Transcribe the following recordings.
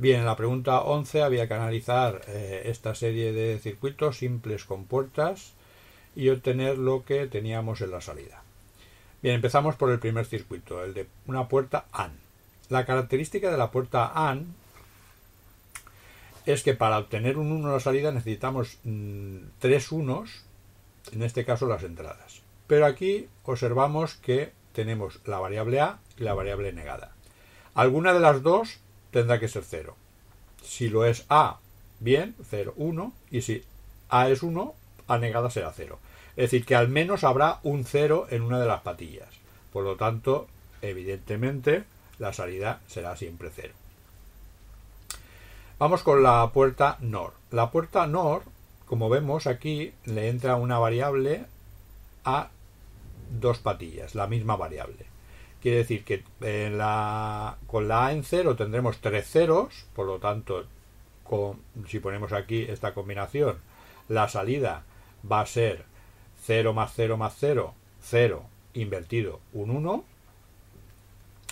Bien, en la pregunta 11 había que analizar eh, esta serie de circuitos simples con puertas y obtener lo que teníamos en la salida. Bien, empezamos por el primer circuito, el de una puerta AND. La característica de la puerta AND es que para obtener un 1 en la salida necesitamos mm, tres unos, en este caso las entradas. Pero aquí observamos que tenemos la variable A y la variable negada. Alguna de las dos tendrá que ser 0. Si lo es A, bien, 0, 1. Y si A es 1, A negada será 0. Es decir, que al menos habrá un 0 en una de las patillas. Por lo tanto, evidentemente, la salida será siempre 0. Vamos con la puerta NOR. La puerta NOR, como vemos aquí, le entra una variable a dos patillas, la misma variable. Quiere decir que en eh, la, con la A en 0 tendremos 3 ceros, por lo tanto, con, si ponemos aquí esta combinación, la salida va a ser 0 más 0 más 0, 0 invertido, un 1.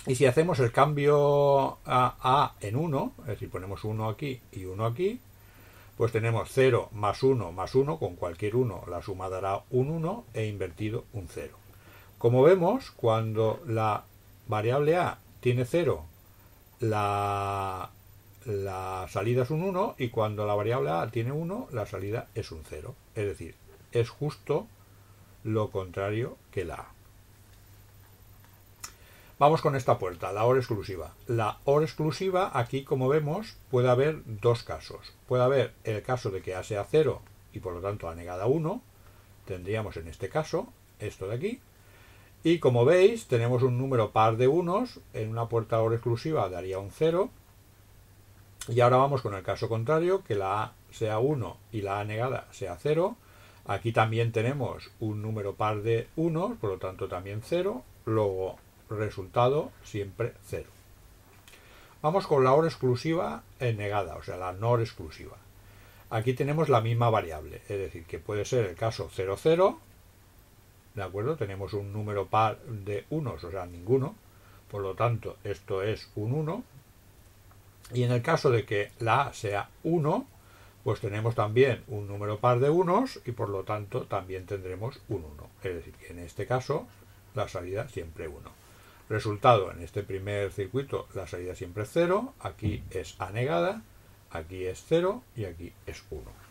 Y si hacemos el cambio a, a en 1, es decir, ponemos 1 aquí y 1 aquí, pues tenemos 0 más 1 más 1, con cualquier 1 la suma dará un 1 e invertido un 0. Como vemos, cuando la variable A tiene 0, la, salida es un 1 y cuando la variable A tiene 1, la salida es un 0. Es decir, es justo lo contrario que la A. Vamos con esta puerta, la OR exclusiva. La OR exclusiva, aquí como vemos, puede haber dos casos. Puede haber el caso de que A sea 0 y por lo tanto A negada 1. Tendríamos en este caso esto de aquí. Y como veis, tenemos un número par de unos, en una puerta OR exclusiva daría un 0. Y ahora vamos con el caso contrario, que la A sea 1 y la A negada sea 0. Aquí también tenemos un número par de unos, por lo tanto también 0. Luego, resultado siempre 0. Vamos con la OR exclusiva negada, o sea, la NOR exclusiva. Aquí tenemos la misma variable, es decir, que puede ser el caso 00, ¿de acuerdo? Tenemos un número par de unos, o sea, ninguno, por lo tanto, esto es un 1. Y en el caso de que la A sea 1, pues tenemos también un número par de unos y por lo tanto también tendremos un 1. Es decir, que en este caso la salida siempre 1. Resultado, en este primer circuito la salida siempre es 0, aquí es A negada, aquí es 0 y aquí es 1.